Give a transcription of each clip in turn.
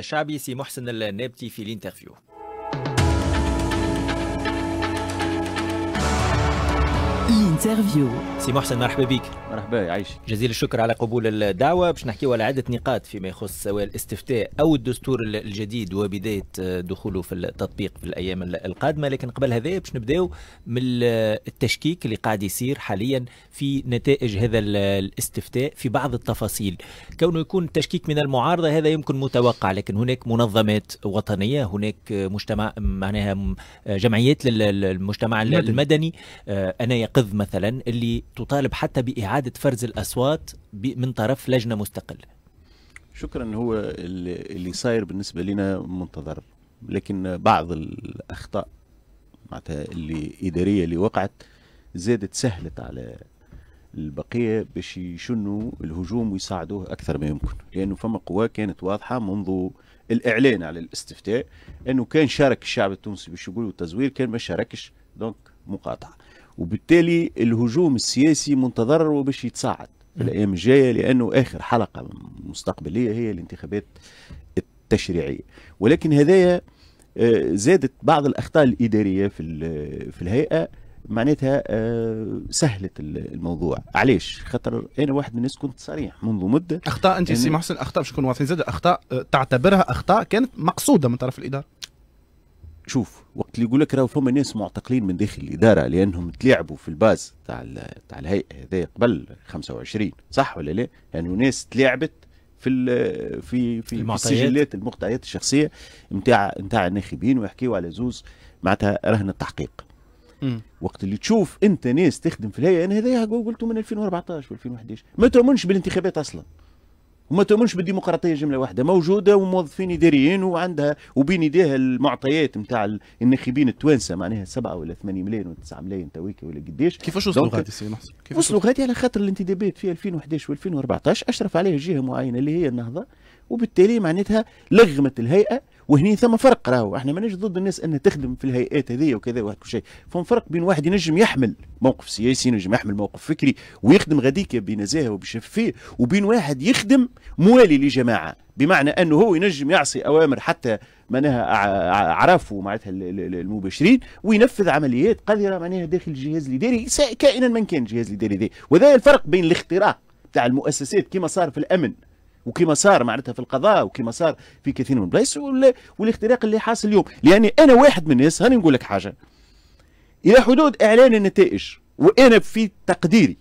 شعبي سي محسن النابتي في الانترفيو انترفيو سي محسن مرحبا بك مرحبا يعيشك جزيل الشكر على قبول الدعوه باش نحكيو على عده نقاط فيما يخص سواء الاستفتاء او الدستور الجديد وبدايه آه، دخوله في التطبيق في الايام القادمه لكن قبل هذا باش نبداو من التشكيك اللي قاعد يصير حاليا في نتائج هذا الاستفتاء في بعض التفاصيل كونه يكون التشكيك من المعارضه هذا يمكن متوقع لكن هناك منظمات وطنيه هناك مجتمع معناها جمعيات للمجتمع المدني آه، انا يقظ مثلا مثلا اللي تطالب حتى بإعادة فرز الأصوات من طرف لجنة مستقلة شكرا هو اللي صاير بالنسبة لنا منتظر لكن بعض الأخطاء معناتها اللي إدارية اللي وقعت زادت سهلت على البقية باش يشنوا الهجوم ويساعدوه أكثر ما يمكن لأنه فما قوى كانت واضحة منذ الإعلان على الاستفتاء أنه كان شارك الشعب التونسي باش يقولوا التزوير كان ما شاركش دونك مقاطعة وبالتالي الهجوم السياسي منتظر وباش يتصاعد الايام الجايه لانه اخر حلقه مستقبليه هي الانتخابات التشريعيه ولكن هذايا آه، زادت بعض الاخطاء الاداريه في في الهيئه معناتها آه، سهلت الموضوع علاش خاطر انا واحد من الناس كنت صريح منذ مده اخطاء انت يعني سي محسن اخطاء باش نكون واضحين زاد اخطاء آه، تعتبرها اخطاء كانت مقصوده من طرف الاداره شوف وقت اللي يقول لك راهو فما ناس معتقلين من داخل الاداره لانهم تلعبوا في الباز تاع تاع الهيئه هذا قبل 25 صح ولا لا؟ يعني ناس تلعبت في في في المعطيات. السجلات الشخصيه نتاع نتاع الناخبين ويحكيوا على زوز معناتها رهن التحقيق م. وقت اللي تشوف انت ناس تخدم في الهيئه انا هذا قلته من 2014 و 2011 ما تؤمنش بالانتخابات اصلا وما تؤمنش بالديمقراطيه جمله واحده موجوده وموظفين اداريين وعندها وبين يديها المعطيات نتاع الناخبين التوانسه معناها 7 ولا 8 ملايين ولا 9 ملايين تويكا ولا قديش كيفاش وصلوا غادي سي محسن وصلوا غادي على خاطر الانتدابات في 2011 و2014 اشرف عليها جهه معينه اللي هي النهضه وبالتالي معناتها لغمت الهيئه وهنا ثم فرق راهو احنا ماناش ضد الناس ان تخدم في الهيئات هذه وكذا وكل شيء فهم فرق بين واحد ينجم يحمل موقف سياسي ينجم يحمل موقف فكري ويخدم غاديك بنزاهه وبشفافيه وبين واحد يخدم موالي لجماعه بمعنى انه هو ينجم يعصي اوامر حتى معناها عرفوا معناتها المباشرين وينفذ عمليات قذره معناها داخل الجهاز الاداري كائنا من كان الجهاز الاداري ده وذا الفرق بين الاختراق تاع المؤسسات كما صار في الامن وكما صار معناتها في القضاء وكما صار في كثير من البلايص والاختراق اللي حاصل اليوم لاني انا واحد من الناس هاني نقول لك حاجه الى حدود اعلان النتائج وانا في تقديري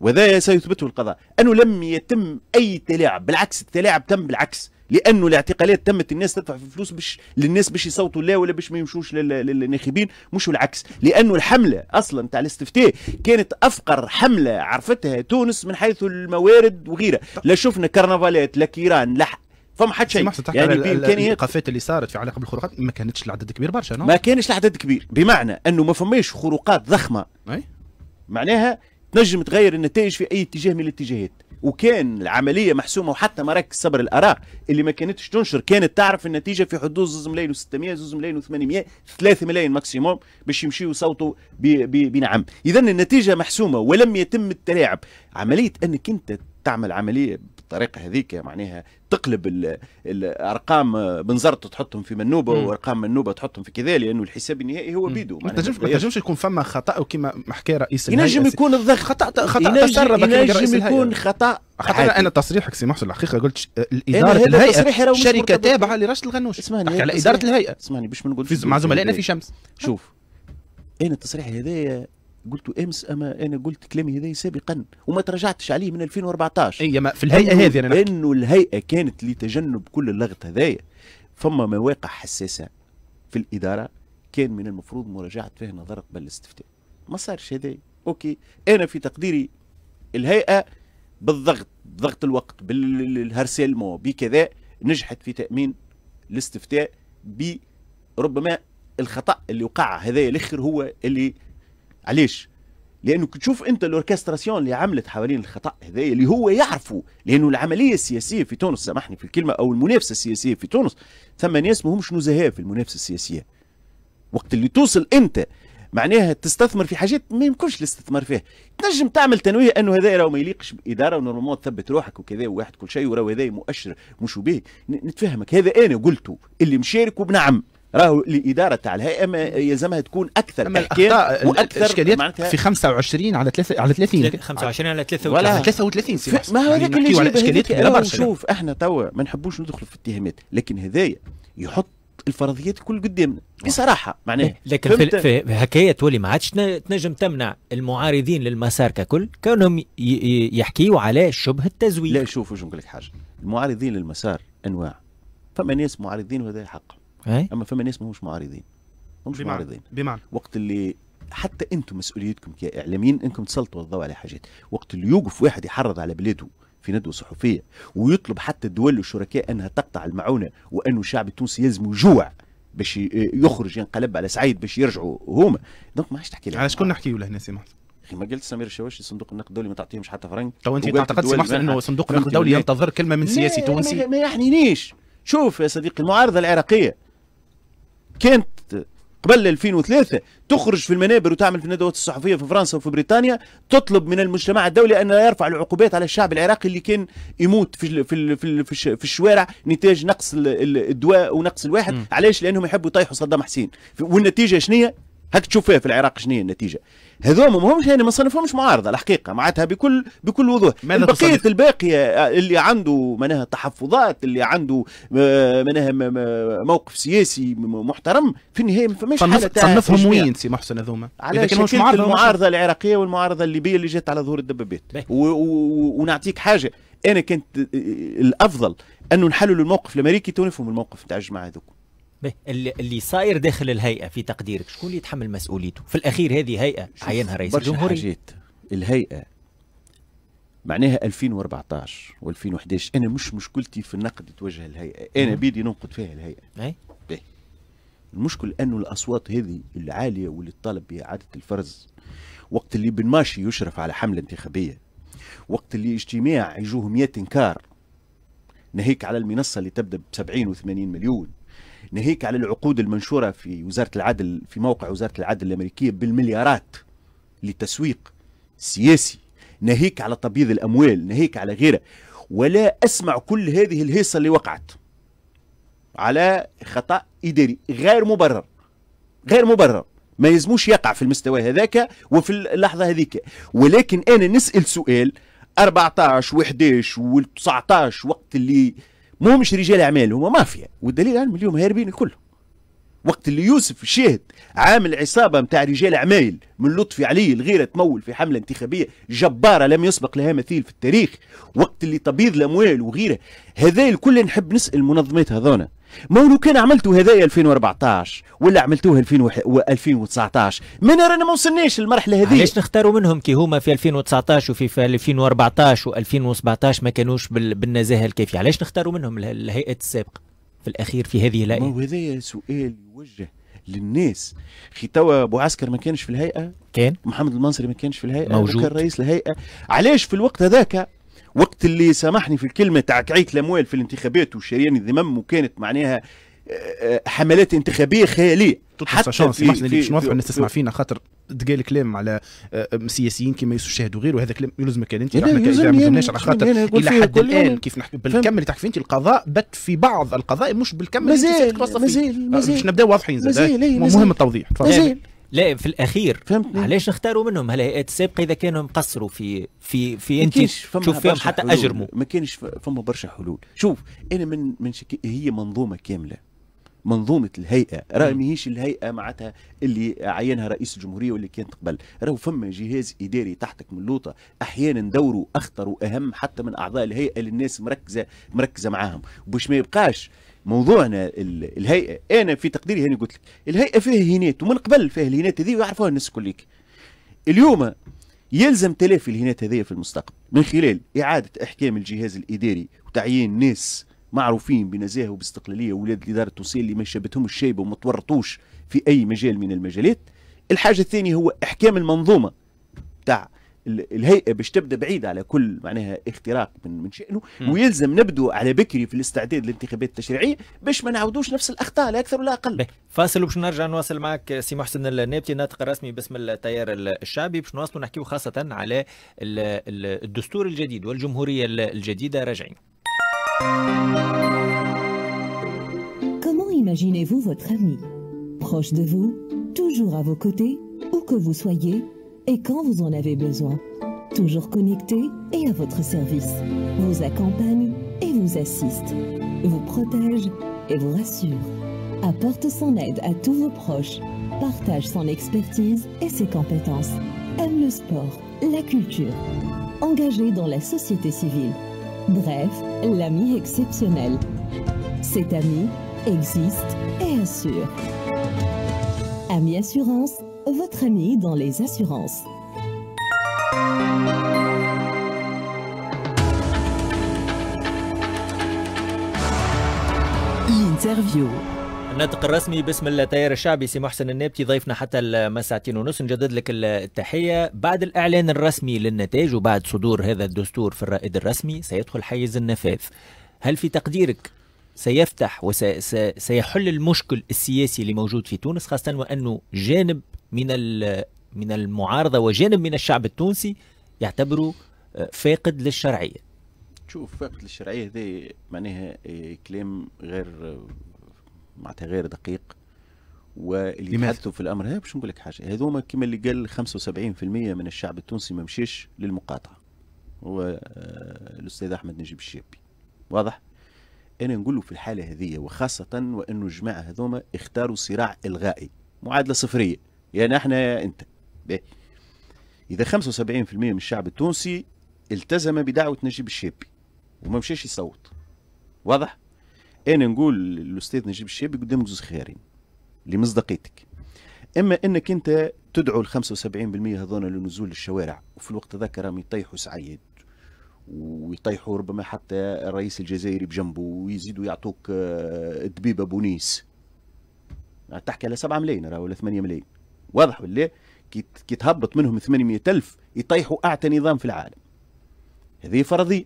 وذا سيثبته القضاء انه لم يتم اي تلاعب بالعكس التلاعب تم بالعكس لانه الاعتقالات تمت الناس تدفع في فلوس باش للناس باش يصوتوا لا ولا باش ما يمشوش للناخبين مش العكس لانه الحمله اصلا تاع الاستفتاء كانت افقر حمله عرفتها تونس من حيث الموارد وغيرها لا شفنا كرنفالات لا كيران لا فما حد شيء يعني بامكانيات القفات اللي صارت في علاقه بالخروقات ما كانتش العدد كبير برشا ما كانش العدد كبير بمعنى انه ما فماش خروقات ضخمه أي؟ معناها تنجم تغير النتائج في اي اتجاه من الاتجاهات وكان العمليه محسومه وحتى مراكز صبر الاراء اللي ما كانتش تنشر كانت تعرف النتيجه في حدود زوز ملايين و600 زوز ملايين و800 3 ملايين ماكسيموم باش يمشيوا يصوتوا بنعم اذا النتيجه محسومه ولم يتم التلاعب عمليه انك انت تعمل عمليه بالطريقه هذيك معناها تقلب الارقام بنزرت تحطهم في منوبه مم. وارقام منوبه تحطهم في كذا لانه الحساب النهائي هو بيدو ما تنجمش يكون فما خطا وكما حكى رئيس ينجم يكون الضغط خطا خطا تسرب ينجم يكون خطا خاطر انا تصريحك سي محسن الحقيقه قلت اداره الهيئه شركه تابعه لراشد الغنوش اسمعني على اداره الهيئه اسمعني باش ما نقولش مع زملائنا في شمس شوف انا التصريح هذايا قلت امس اما انا قلت كلامي هذا سابقا وما تراجعتش عليه من 2014 اي ما في الهيئه هذه انا لانه الهيئه كانت لتجنب كل اللغط هذايا فما مواقع حساسه في الاداره كان من المفروض مراجعه فيها نظر قبل الاستفتاء ما صارش هذا اوكي انا في تقديري الهيئه بالضغط ضغط الوقت بالهرسيلمو بكذا نجحت في تامين الاستفتاء بربما الخطا اللي وقع هذايا الاخر هو اللي علاش لانه تشوف انت الاوركستراسيون اللي عملت حوالين الخطا هذايا اللي هو يعرفه لانه العمليه السياسيه في تونس سامحني في الكلمه او المنافسه السياسيه في تونس ثم ناس ماهمش نزهاء في المنافسه السياسيه وقت اللي توصل انت معناها تستثمر في حاجات ما يمكنش الاستثمار فيها تنجم تعمل تنويه انه هذا راهو ما يليقش باداره ونورمالمون تثبت روحك وكذا وواحد كل شيء وراهو هذا مؤشر مش به نتفهمك هذا انا قلته اللي مشارك وبنعم راهو الاداره تاع الهيئه يلزمها تكون اكثر اما الاخطاء واكثر الاشكاليات في 25 على 3 على 30 25 على 33 ولا 33 سي ما هو هذاك اللي يجيب اشكاليات شوف احنا توا ما نحبوش ندخلوا في اتهامات لكن هذايا يحط الفرضيات الكل قدامنا بصراحه معناها لكن في, في هكايا تولي ما عادش تنجم تمنع المعارضين للمسار ككل كونهم يحكيوا على شبه التزوير لا شوف نقول لك حاجه المعارضين للمسار انواع فما ناس معارضين وهذا حقهم اي اما فما ناس ماهوش معارضين مش بمعنى. معارضين بمعنى وقت اللي حتى انتم مسؤوليتكم كاعلاميين انكم تسلطوا الضوء على حاجات وقت اللي يوقف واحد يحرض على بلاده في ندوه صحفيه ويطلب حتى الدول والشركاء انها تقطع المعونه وانه الشعب التونسي يلزم جوع باش يخرج ينقلب على سعيد باش يرجعوا هما دونك ما عادش تحكي على شكون نحكيوا لهنا سي محسن اخي ما قلت سمير الشواشي صندوق النقد الدولي ما تعطيهمش حتى فرنك تو انت تعتقد سي محسن انه صندوق النقد الدولي ينتظر كلمه من سياسي تونسي ما يعنينيش شوف يا صديقي المعارضه العراقيه كانت قبل 2003 تخرج في المنابر وتعمل في الندوات الصحفيه في فرنسا وفي بريطانيا تطلب من المجتمع الدولي ان لا يرفع العقوبات على الشعب العراقي اللي كان يموت في في في, في الشوارع نتاج نقص الدواء ونقص الواحد م. علاش لانهم يحبوا يطيحوا صدام حسين والنتيجه هي هك تشوف فيها في العراق شنو هي النتيجه هذوما ما همش يعني ما صنفهمش معارضه الحقيقه معناتها بكل بكل وضوح البقيه الباقيه اللي عنده معناها تحفظات اللي عنده معناها موقف سياسي محترم في النهايه ما فماش حاله تصنفهم وين سي محسن هذوما على شكل معارضة المعارضه العراقيه والمعارضه الليبيه اللي جات على ظهور الدبابات ونعطيك حاجه انا كنت آه، آه، الافضل انه نحلل الموقف الامريكي تو نفهم الموقف نتاع الجماعه هذوك اللي, صاير داخل الهيئه في تقديرك شكون اللي يتحمل مسؤوليته في الاخير هذه هيئه عينها رئيس الجمهوريه حاجات. الهيئه معناها 2014 و2011 انا مش مشكلتي في النقد يتوجه الهيئه انا بيدي ننقد فيها الهيئه اي المشكل انه الاصوات هذه العاليه واللي تطالب باعاده الفرز وقت اللي بن ماشي يشرف على حمله انتخابيه وقت اللي اجتماع يجوه 100 انكار ناهيك على المنصه اللي تبدا ب 70 و80 مليون ناهيك على العقود المنشوره في وزاره العدل في موقع وزاره العدل الامريكيه بالمليارات للتسويق سياسي ناهيك على تبييض الاموال ناهيك على غيره ولا اسمع كل هذه الهيصه اللي وقعت على خطا اداري غير مبرر غير مبرر ما يلزموش يقع في المستوى هذاك وفي اللحظه هذيك ولكن انا نسال سؤال 14 و11 و19 وقت اللي مو مش رجال اعمال هما مافيا والدليل انهم اليوم هاربين الكل وقت اللي يوسف الشاهد عامل عصابه نتاع رجال اعمال من لطفي علي الغيره تمول في حمله انتخابيه جباره لم يسبق لها مثيل في التاريخ وقت اللي تبيض الاموال وغيره هذا الكل نحب نسال منظمات هذونا ما لو كان عملتوا هذايا 2014 ولا عملتوه 2019 من رانا ما وصلناش للمرحله هذه علاش نختاروا منهم كي هما في 2019 وفي 2014 و2017 ما كانوش بالنزاهه الكافيه علاش نختاروا منهم الهيئات السابقه في الاخير في هذه الهيئه ما هذايا سؤال يوجه للناس خي توا ابو عسكر ما كانش في الهيئه كان محمد المنصري ما كانش في الهيئه موجود كان رئيس الهيئه علاش في الوقت هذاك وقت اللي سامحني في الكلمه تعكعيك الاموال في الانتخابات وشريان الذمم وكانت معناها آه، آه، حملات انتخابيه خياليه حتى في ليك في نوضحوا الناس تسمع فينا خاطر تقال كلام على آه، سياسيين كما يوسف الشاهد وغيره وهذا كلام يلزمك انت احنا ما لزمناش على خاطر الى حد الان كيف نحكي بالكم اللي تحكي انت القضاء بت في بعض القضاء مش بالكم اللي مازال مازال باش نبداو واضحين زاد مهم التوضيح مازال لا في الاخير فهمتني علاش نختاروا منهم الهيئات السابقه اذا كانوا مقصروا في في في انت تشوف فيهم حتى اجرموا ما كانش فما برشا حلول شوف انا من من شك... هي منظومه كامله منظومه الهيئه راه ماهيش الهيئه معناتها اللي عينها رئيس الجمهوريه واللي كانت قبل راهو فما جهاز اداري تحتك من اللوطه احيانا دوره اخطر واهم حتى من اعضاء الهيئه اللي الناس مركزه مركزه معاهم باش ما يبقاش موضوعنا الهيئه انا في تقديري هاني قلت لك الهيئه فيها هينات ومن قبل فيها الهينات هذه ويعرفوها الناس كليك اليوم يلزم تلافي الهينات هذه في المستقبل من خلال اعاده احكام الجهاز الاداري وتعيين ناس معروفين بنزاهه وباستقلاليه ولاد الاداره التونسيه اللي ما شابتهم الشيبه وما تورطوش في اي مجال من المجالات الحاجه الثانيه هو احكام المنظومه تاع الهيئه باش تبدا بعيده على كل معناها اختراق من من شانه ويلزم نبدو على بكري في الاستعداد للانتخابات التشريعيه باش ما نعاودوش نفس الاخطاء لا اكثر ولا اقل. فاصل وباش نرجع نواصل معك سي محسن النابتي الناطق الرسمي باسم التيار الشعبي باش نواصلوا نحكيو خاصه على الدستور الجديد والجمهوريه الجديده راجعين. Comment imaginez-vous votre ami Proche de vous, toujours à vos côtés, où que vous soyez et quand vous en avez besoin. Toujours connecté et à votre service. Vous accompagne et vous assiste. Vous protège et vous rassure. Apporte son aide à tous vos proches. Partage son expertise et ses compétences. Aime le sport, la culture. Engagé dans la société civile. Bref, l'ami exceptionnel. Cet ami existe et assure. Ami Assurance votre ami dans les assurances. L'interview. الناطق الرسمي باسم التيار الشعبي سي محسن النابتي ضيفنا حتى المساعتين ونص نجدد لك التحية بعد الإعلان الرسمي للنتائج وبعد صدور هذا الدستور في الرائد الرسمي سيدخل حيز النفاذ هل في تقديرك سيفتح وسيحل المشكل السياسي اللي موجود في تونس خاصة وأنه جانب من من المعارضه وجانب من الشعب التونسي يعتبره آه، فاقد للشرعيه شوف فاقد للشرعيه هذا معناها آه، كلام غير آه، معناتها غير دقيق واللي يتحدثوا في الامر هذا باش نقول لك حاجه هذوما كما اللي قال 75% من الشعب التونسي ما مشيش للمقاطعه هو الاستاذ احمد نجيب الشابي واضح انا نقول له في الحاله هذه وخاصه وانه الجماعه هذوما اختاروا صراع الغائي معادله صفريه يعني احنا يا انت اذا 75% من الشعب التونسي التزم بدعوه نجيب الشابي وما مشاش يصوت واضح انا نقول للاستاذ نجيب الشابي قدامك زوز خيارين لمصداقيتك اما انك انت تدعو ال 75% هذونا لنزول الشوارع وفي الوقت ذاك راهم يطيحوا سعيد ويطيحوا ربما حتى الرئيس الجزائري بجنبه ويزيدوا يعطوك آه، دبيبه بونيس تحكي على 7 ملايين ولا 8 ملايين واضح ولا كي تهبط منهم 800 ألف يطيحوا أعتى نظام في العالم هذه فرضية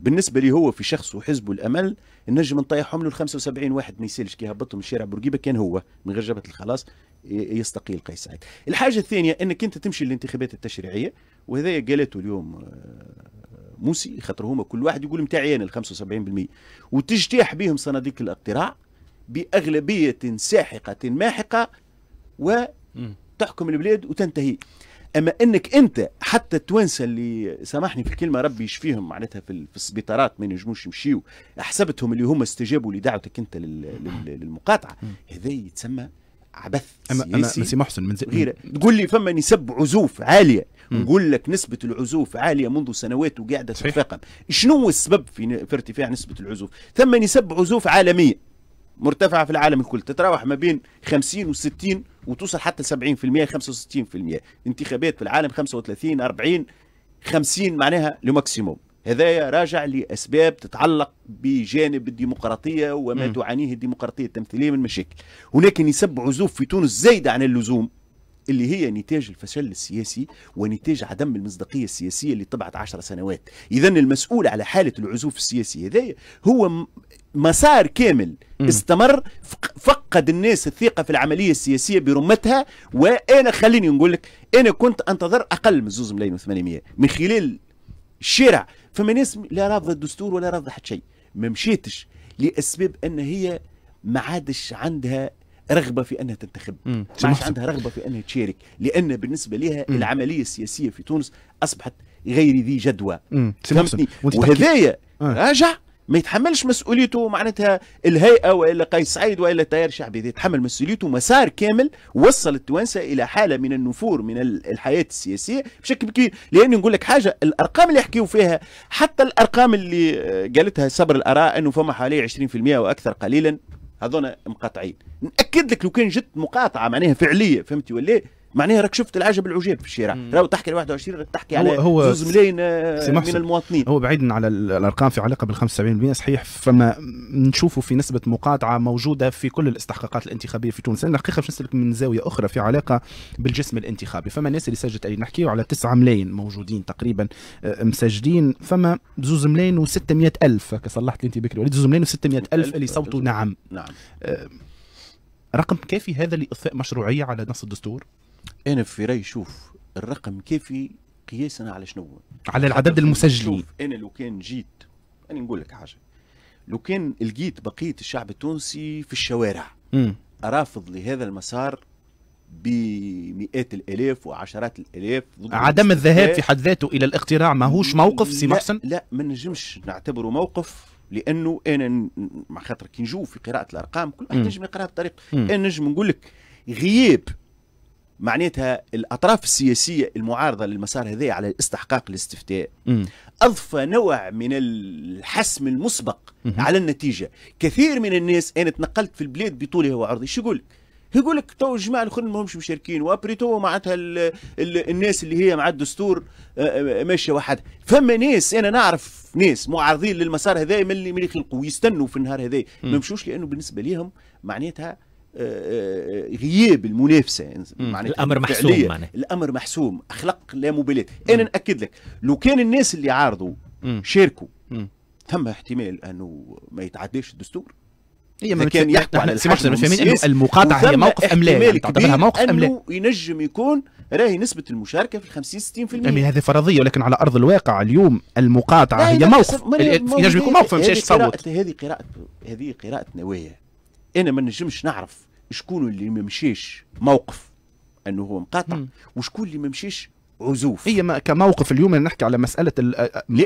بالنسبة لي هو في شخص وحزبه الأمل النجم نطيحهم له 75 واحد ما يسالش كي هبطهم الشارع بورقيبة كان هو من غير جبهة الخلاص يستقيل قيس سعيد الحاجة الثانية أنك أنت تمشي للانتخابات التشريعية وهذا قالته اليوم آه، موسي خاطر هما كل واحد يقول متاعي انا ال 75% وتجتاح بهم صناديق الاقتراع بأغلبية ساحقة ماحقة وتحكم البلاد وتنتهي اما انك انت حتى التوانسه اللي سامحني في الكلمه ربي يشفيهم معناتها في, السبيطارات ما ينجموش يمشيو حسبتهم اللي هم استجابوا لدعوتك انت للمقاطعه هذا يتسمى عبث اما اما سي محسن من غير تقول لي فما نسب عزوف عاليه نقول لك نسبه العزوف عاليه منذ سنوات وقاعده تتفاقم شنو السبب في, في ارتفاع نسبه العزوف ثم نسب عزوف عالميه مرتفعه في العالم الكل تتراوح ما بين 50 و60 وتوصل حتى 70% 65% انتخابات في العالم 35 40 50 معناها لو ماكسيموم هذا راجع لاسباب تتعلق بجانب الديمقراطيه وما م. تعانيه الديمقراطيه التمثيليه من مشاكل هناك نسب عزوف في تونس زايده عن اللزوم اللي هي نتاج الفشل السياسي ونتاج عدم المصداقية السياسية اللي طبعت عشر سنوات إذا المسؤول على حالة العزوف السياسي هذا هو مسار كامل م. استمر فقد الناس الثقة في العملية السياسية برمتها وأنا خليني نقول لك أنا كنت أنتظر أقل من زوز ملايين و800 من خلال الشارع فما ناس لا رافضة الدستور ولا رافضة حتى شيء ما مشيتش لأسباب أن هي ما عادش عندها رغبه في انها تنتخب ما عادش عندها رغبه في انها تشارك لان بالنسبه لها مم. العمليه السياسيه في تونس اصبحت غير ذي جدوى فهمتني وهذايا آه. راجع ما يتحملش مسؤوليته معناتها الهيئه والا قيس سعيد والا التيار الشعبي يتحمل مسؤوليته مسار كامل وصل التوانسه الى حاله من النفور من الحياه السياسيه بشكل كبير لاني نقول لك حاجه الارقام اللي يحكيوا فيها حتى الارقام اللي آه، قالتها صبر الاراء انه فما حوالي 20% واكثر قليلا هذونا مقاطعين ناكد لك لو كان جت مقاطعه معناها فعليه فهمتي ولا معناها راك شفت العجب العجاب في الشارع لو تحكي على 21 راك تحكي على هو زوز ملايين آه، من المواطنين هو بعيدا على الارقام في علاقه بال 75% صحيح فما نشوفوا في نسبه مقاطعه موجوده في كل الاستحقاقات الانتخابيه في تونس انا الحقيقه باش نسالك من زاويه اخرى في علاقه بالجسم الانتخابي فما ناس اللي سجلت اللي نحكيو على 9 ملايين موجودين تقريبا آه، مسجلين فما زوز ملايين و600 الف صلحت انت بكري وليد زوز ملايين و600 الف اللي صوتوا نعم نعم آه، رقم كافي هذا لاضفاء مشروعيه على نص الدستور انا في رايي شوف الرقم كافي قياسا على شنو على العدد المسجلين انا لو كان جيت انا نقول لك حاجه لو كان لقيت بقيه الشعب التونسي في الشوارع م. رافض لهذا المسار بمئات الالاف وعشرات الالاف عدم الذهاب في حد ذاته الى الاقتراع ماهوش موقف سي محسن لا ما نجمش نعتبره موقف لانه انا مع خاطر كي نشوف في قراءه الارقام كل واحد نجم يقراها بطريقه انا نجم نقول لك غياب معناتها الاطراف السياسيه المعارضه للمسار هذا على استحقاق الاستفتاء اضفى نوع من الحسم المسبق مم. على النتيجه كثير من الناس انا تنقلت في البلاد بطولها وعرضي شو يقول يقول لك تو الجماعه الاخرين ماهمش مشاركين وابريتو معناتها الناس اللي هي مع الدستور آه، آه، ماشيه وحدها فما ناس انا نعرف ناس معارضين للمسار هذا من اللي يخلقوا يستنوا في النهار هذا ما يمشوش لانه بالنسبه لهم معناتها آه، آه، غياب المنافسه يعني الامر محسوم الامر محسوم اخلق لا مبالاه انا ناكد لك لو كان الناس اللي عارضوا شاركوا ثم احتمال انه ما يتعداش الدستور هي ما كان يحكوا على المقاطعه هي موقف ام لا يعني تعتبرها موقف ام لا ينجم يكون راهي نسبه المشاركه في 50 60% يعني هذه فرضيه ولكن على ارض الواقع اليوم المقاطعه هي موقف ينجم يكون موقف مشاش صوت هذه قراءه هذه قراءه نوايا انا ما نجمش نعرف شكون اللي ما مشيش موقف انه هو مقاطع وشكون اللي ما مشيش عزوف هي ما كموقف اليوم نحكي على مساله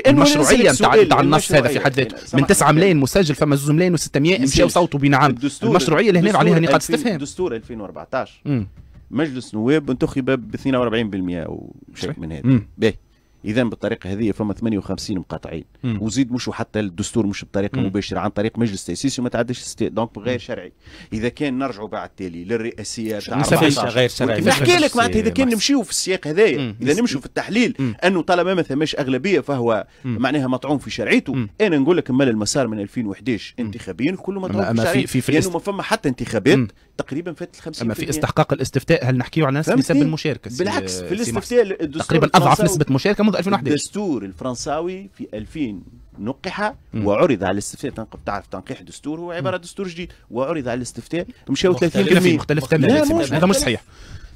المشروعيه نتاع نتاع النص هذا في حد ذاته من 9 ملايين مسجل فما 2 ملايين و600 مشاو صوتوا بنعم المشروعيه اللي هنا عليها نقاط استفهام الدستور 2014 مم. مجلس نواب انتخب ب 42% وشيء من هذا باهي اذا بالطريقه هذه فما 58 مقاطعين مم. وزيد مشوا حتى الدستور مش بطريقه مم. مباشره عن طريق مجلس تاسيسي وما تعداش ستي دونك غير شرعي اذا كان نرجعوا بعد التالي للرئاسيه تاع غير شرعي نحكي لك معناتها اذا كان نمشيو في السياق هذايا اذا نمشيو في التحليل مم. انه طالما ما ثماش اغلبيه فهو مم. معناها مطعون في شرعيته مم. انا نقول لك مال المسار من 2011 انتخابيا كله مطعون في شرعيته في لانه ما فما حتى انتخابات تقريبا فاتت 50 اما في استحقاق الاستفتاء هل نحكيو على نسب المشاركه بالعكس في الاستفتاء تقريبا اضعف نسبه مشاركه منذ 2011 الدستور الفرنساوي في 2000 نقح وعرض على الاستفتاء تعرف تنقيح الدستور هو عباره دستور جديد وعرض على الاستفتاء مشاو 30% مختلف تماما هذا مش صحيح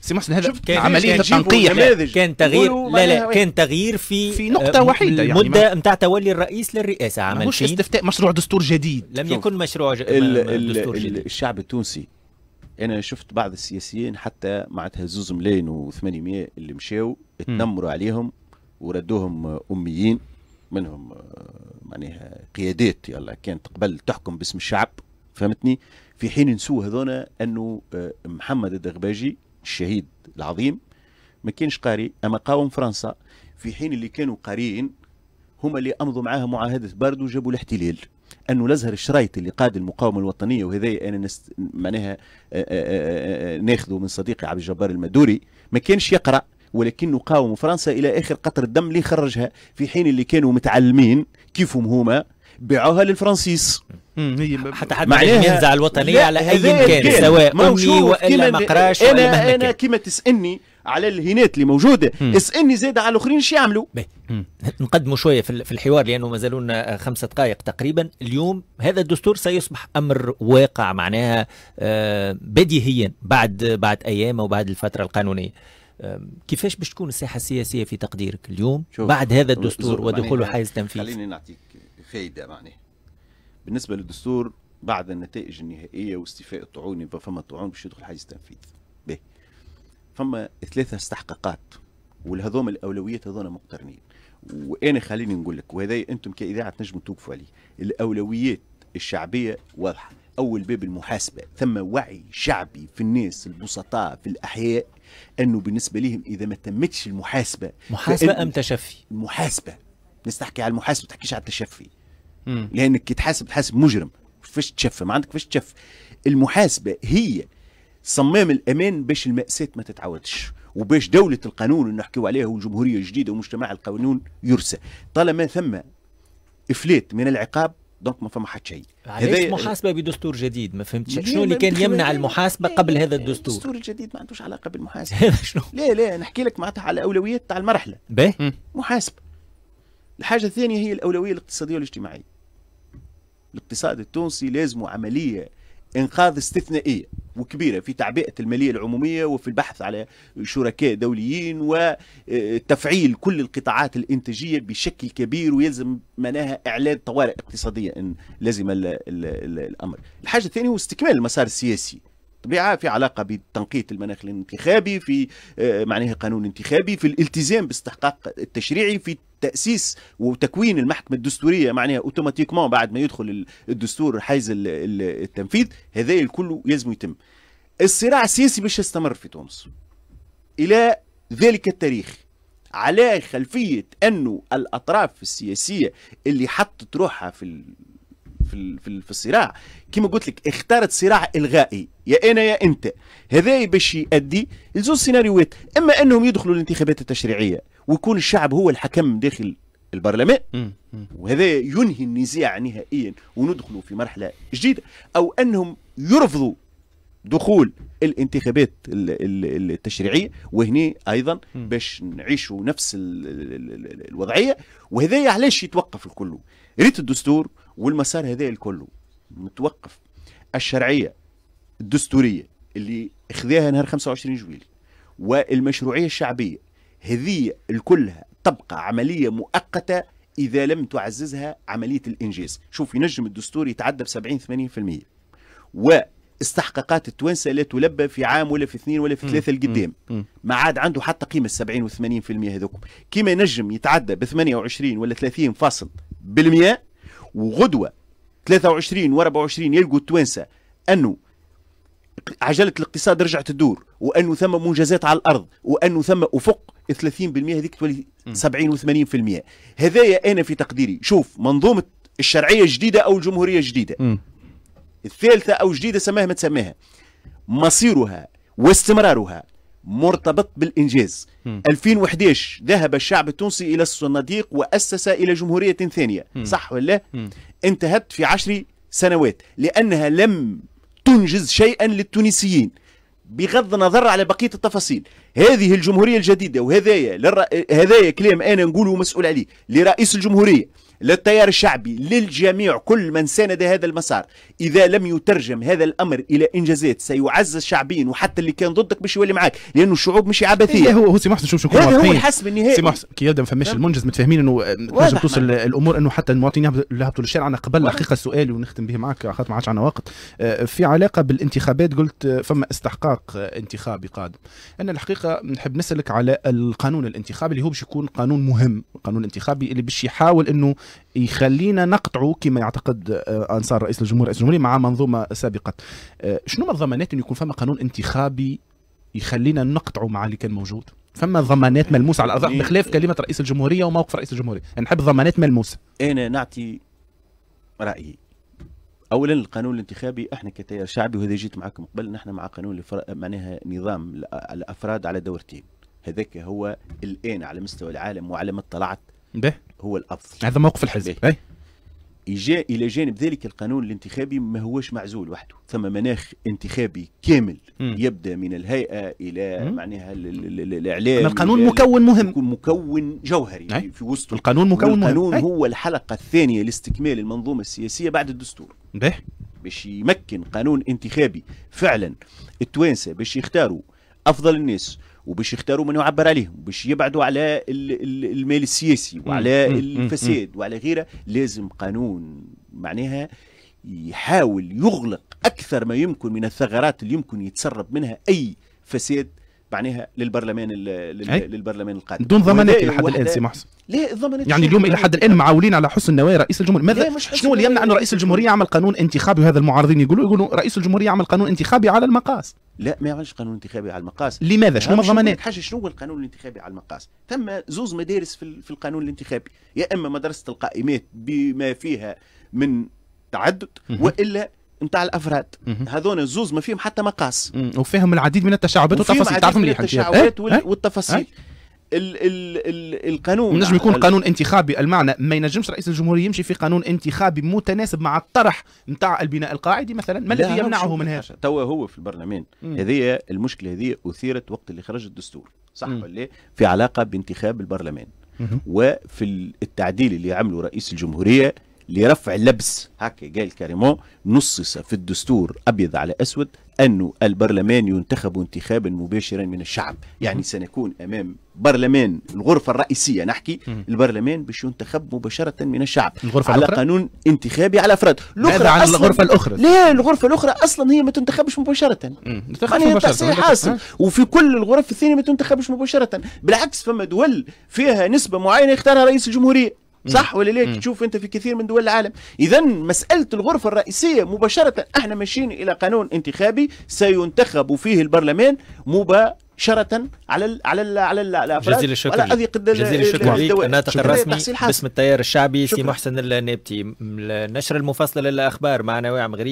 سي محسن هذا عمليه التنقيح كان تغيير لا لا كان تغيير في في آه، نقطه وحيده يعني المده نتاع تولي الرئيس للرئاسه عملية مش استفتاء مشروع دستور جديد لم يكن مشروع ج... دستور جديد الشعب التونسي انا شفت بعض السياسيين حتى معناتها زوز ملايين و800 اللي مشاو تنمروا عليهم وردوهم اميين منهم آه، معناها قيادات يلا كانت قبل تحكم باسم الشعب فهمتني في حين نسوا هذونا انه آه، محمد الدغباجي الشهيد العظيم ما كانش قاري اما قاوم فرنسا في حين اللي كانوا قاريين هما اللي امضوا معاها معاهده برد وجابوا الاحتلال انه الازهر الشرايط اللي قاد المقاومه الوطنيه وهذا انا نست... معناها آه، ناخذه من صديقي عبد الجبار المدوري ما كانش يقرا ولكنه قاوموا فرنسا إلى آخر قطر الدم اللي خرجها في حين اللي كانوا متعلمين كيفهم هما بيعوها للفرنسيس حتى حتى ينزع الوطنيه على اي كان سواء امي والا مقراش انا ولا انا كيما تسالني على الهينات اللي موجوده مم. اسالني زاد على الاخرين شو يعملوا نقدموا شويه في الحوار لانه مازالون آه، خمسة دقائق تقريبا اليوم هذا الدستور سيصبح امر واقع معناها آه، بديهيا بعد بعد ايام او بعد الفتره القانونيه كيفاش باش تكون الساحه السياسيه في تقديرك اليوم بعد هذا الدستور ودخوله حيز تنفيذ خليني نعطيك فايده معني بالنسبه للدستور بعد النتائج النهائيه واستيفاء الطعون يبقى فما طعون باش يدخل حيز تنفيذ به فما ثلاثه استحقاقات ولهذوما الاولويات هذوما مقترنين وانا خليني نقول لك وهذا انتم كاذاعه تنجموا توقفوا عليه الاولويات الشعبيه واضحه اول باب المحاسبه ثم وعي شعبي في الناس البسطاء في الاحياء انه بالنسبه لهم اذا ما تمتش المحاسبه محاسبه ام تشفي؟ المحاسبه الناس تحكي على المحاسبه ما تحكيش على التشفي مم. لانك كي تحاسب تحاسب مجرم فاش تشف ما عندك فاش تشف المحاسبه هي صمام الامان باش الماساه ما تتعاودش وباش دوله القانون اللي نحكيو عليها والجمهوريه الجديده ومجتمع القانون يرسى طالما ثم افلات من العقاب دونك ما فما حتى شيء هذا محاسبه بدستور جديد ما فهمتش شنو اللي كان يمنع المحاسبه قبل هذا الدستور الدستور الجديد ما عندوش علاقه بالمحاسبه هذا شنو لا لا نحكي لك معناتها على اولويات تاع المرحله باهي محاسبه الحاجه الثانيه هي الاولويه الاقتصاديه والاجتماعيه الاقتصاد التونسي لازم عمليه انقاذ استثنائيه وكبيره في تعبئه الماليه العموميه وفي البحث على شركاء دوليين وتفعيل كل القطاعات الانتاجيه بشكل كبير ويلزم معناها اعلان طوارئ اقتصاديه ان لزم الامر. الحاجه الثانيه هو استكمال المسار السياسي. طبيعة في علاقه بتنقية المناخ الانتخابي في آه، معناها قانون انتخابي في الالتزام باستحقاق التشريعي في تاسيس وتكوين المحكمه الدستوريه معناها اوتوماتيكمون بعد ما يدخل الدستور حيز التنفيذ هذا الكل يلزم يتم الصراع السياسي باش يستمر في تونس الى ذلك التاريخ على خلفيه انه الاطراف السياسيه اللي حطت روحها في في في في الصراع كما قلت لك اختارت صراع الغائي يا انا يا انت هذا باش يؤدي لزوج سيناريوهات اما انهم يدخلوا الانتخابات التشريعيه ويكون الشعب هو الحكم داخل البرلمان وهذا ينهي النزاع نهائيا وندخلوا في مرحله جديده او انهم يرفضوا دخول الانتخابات التشريعيه وهنا ايضا باش نعيشوا نفس الوضعيه وهذا علاش يتوقف الكل ريت الدستور والمسار هذا الكله متوقف الشرعيه الدستوريه اللي خذاها نهار 25 جويلي والمشروعيه الشعبيه هذه الكلها تبقى عمليه مؤقته اذا لم تعززها عمليه الانجاز شوف ينجم الدستور يتعدى ب 70 80% واستحقاقات التوانسه لا تلبى في عام ولا في اثنين ولا في ثلاثه القدام ما عاد عنده حتى قيمه 70 و80% هذوكم كيما ينجم يتعدى ب 28 ولا 30 فاصل بالمئة وغدوه 23 و24 يلقوا التوانسه انه عجله الاقتصاد رجعت تدور وانه ثم منجزات على الارض وانه ثم افق 30% هذيك تولي 70 و80% هذايا انا في تقديري شوف منظومه الشرعيه الجديده او الجمهوريه الجديده م. الثالثه او جديده سماها ما تسماها مصيرها واستمرارها مرتبط بالإنجاز م. 2011 ذهب الشعب التونسي إلى الصناديق وأسس إلى جمهورية ثانية م. صح ولا م. انتهت في عشر سنوات لأنها لم تنجز شيئا للتونسيين بغض النظر على بقيه التفاصيل هذه الجمهوريه الجديده وهذايا للر... هذايا كلام انا نقوله ومسؤول عليه لرئيس الجمهوريه للتيار الشعبي للجميع كل من ساند هذا المسار إذا لم يترجم هذا الأمر إلى إنجازات سيعزز شعبيا وحتى اللي كان ضدك باش يولي معاك لأنه الشعوب مش عبثية إيه، هو هو سي محسن شوف شكون هذا هو الحسم النهائي سي محسن كي يبدا ما فماش نعم. المنجز متفاهمين أنه آه، تنجم توصل الأمور أنه حتى المواطنين يهبطوا للشارع أنا قبل الحقيقه السؤال ونختم به معك خاطر ما عادش عندنا وقت آه، في علاقة بالانتخابات قلت آه، فما استحقاق انتخابي قادم أنا الحقيقة نحب نسألك على القانون الانتخابي اللي هو باش يكون قانون مهم قانون انتخابي اللي باش يحاول انه يخلينا نقطعه كما يعتقد آه، انصار رئيس الجمهوريه رئيس الجمهوريه مع منظومه سابقه آه، شنو الضمانات انه يكون فما قانون انتخابي يخلينا نقطعه مع اللي كان موجود فما ضمانات ملموسه على الارض بخلاف كلمه رئيس الجمهوريه وموقف رئيس الجمهوريه يعني نحب ضمانات ملموسه انا نعطي رايي اولا القانون الانتخابي احنا كتيار شعبي وهذا جيت معكم قبل نحن مع قانون معناها نظام الافراد على دورتين هذاك هو الان على مستوى العالم وعلى ما اطلعت به. هو الافضل هذا موقف الحزب به. إجاء إلى جانب ذلك القانون الانتخابي ما هوش معزول وحده ثم مناخ انتخابي كامل م. يبدأ من الهيئة إلى م. معناها الإعلام القانون مكون مهم مكون جوهري أي. في وسطه القانون مكون مهم القانون هو الحلقة الثانية لاستكمال المنظومة السياسية بعد الدستور به باش يمكن قانون انتخابي فعلا التوانسة باش يختاروا أفضل الناس وباش يختاروا من يعبر عليهم باش يبعدوا على المال السياسي وعلى الفساد وعلى غيره لازم قانون معناها يحاول يغلق اكثر ما يمكن من الثغرات اللي يمكن يتسرب منها اي فساد معناها للبرلمان للبرلمان القادم دون ضمانات الى حد الان سي محسن ليه الضمانات يعني اليوم الى حد الان معولين على حسن نوايا رئيس الجمهوريه ماذا شنو اللي يمنع انه رئيس الجمهوريه يعمل قانون انتخابي وهذا المعارضين يقولوا يقولوا رئيس الجمهوريه يعمل قانون انتخابي على المقاس لا ما يعملش قانون انتخابي على المقاس لماذا شنو الضمانات حاجه شنو هو القانون الانتخابي على المقاس ثم زوز مدارس في, في القانون الانتخابي يا اما مدرسه القائمات بما فيها من تعدد والا نتاع الافراد هذون زوز ما فيهم حتى مقاس وفيهم العديد من التشعبات والتفاصيل تعرف مليح التشعبات إيه؟ إيه؟ والتفاصيل الـ إيه؟ الـ الـ القانون نجم يكون قانون انتخابي المعنى ما ينجمش رئيس الجمهوريه يمشي في قانون انتخابي متناسب مع الطرح نتاع البناء القاعدي مثلا ما الذي يمنعه من هذا توا هو في البرلمان هذه المشكله هذه اثيرت وقت اللي خرج الدستور صح ولا في علاقه بانتخاب البرلمان وفي التعديل اللي عمله رئيس الجمهوريه لرفع اللبس هكا قال كاريمون نصص في الدستور ابيض على اسود انه البرلمان ينتخب انتخابا مباشرا من الشعب يعني سنكون امام برلمان الغرفه الرئيسيه نحكي البرلمان باش ينتخب مباشره من الشعب الغرفة على الأخرى؟ قانون انتخابي على افراد الاخرى عن الغرفه الاخرى لا الغرفه الاخرى اصلا هي ما تنتخبش مباشره يعني تحصيل حاصل وفي كل الغرف الثانيه ما تنتخبش مباشره بالعكس فما دول فيها نسبه معينه يختارها رئيس الجمهوريه صح ولا لا تشوف انت في كثير من دول العالم اذا مساله الغرفه الرئيسيه مباشره احنا ماشيين الى قانون انتخابي سينتخب فيه البرلمان مباشره على ال على ال على ال على جزيل الشكر على جزيل الشكر لك الناطق الرسمي باسم التيار الشعبي سي محسن النابتي النشره المفصله للاخبار مع نوايا مغربي